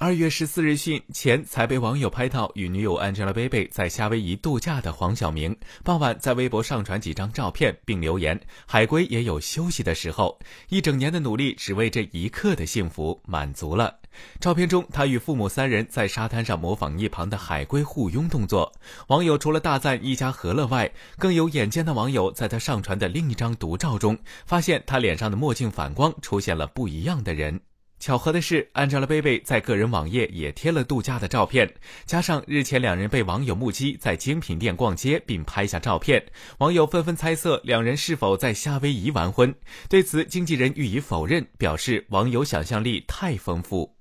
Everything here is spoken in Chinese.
二月十四日，讯，前才被网友拍到与女友 Angelababy 在夏威夷度假的黄晓明，傍晚在微博上传几张照片，并留言：“海龟也有休息的时候，一整年的努力只为这一刻的幸福，满足了。”照片中，他与父母三人在沙滩上模仿一旁的海龟互拥动作。网友除了大赞一家和乐外，更有眼尖的网友在他上传的另一张独照中，发现他脸上的墨镜反光出现了不一样的人。巧合的是，a n g e l a b a b y 在个人网页也贴了度假的照片，加上日前两人被网友目击在精品店逛街并拍下照片，网友纷纷猜测两人是否在夏威夷完婚。对此，经纪人予以否认，表示网友想象力太丰富。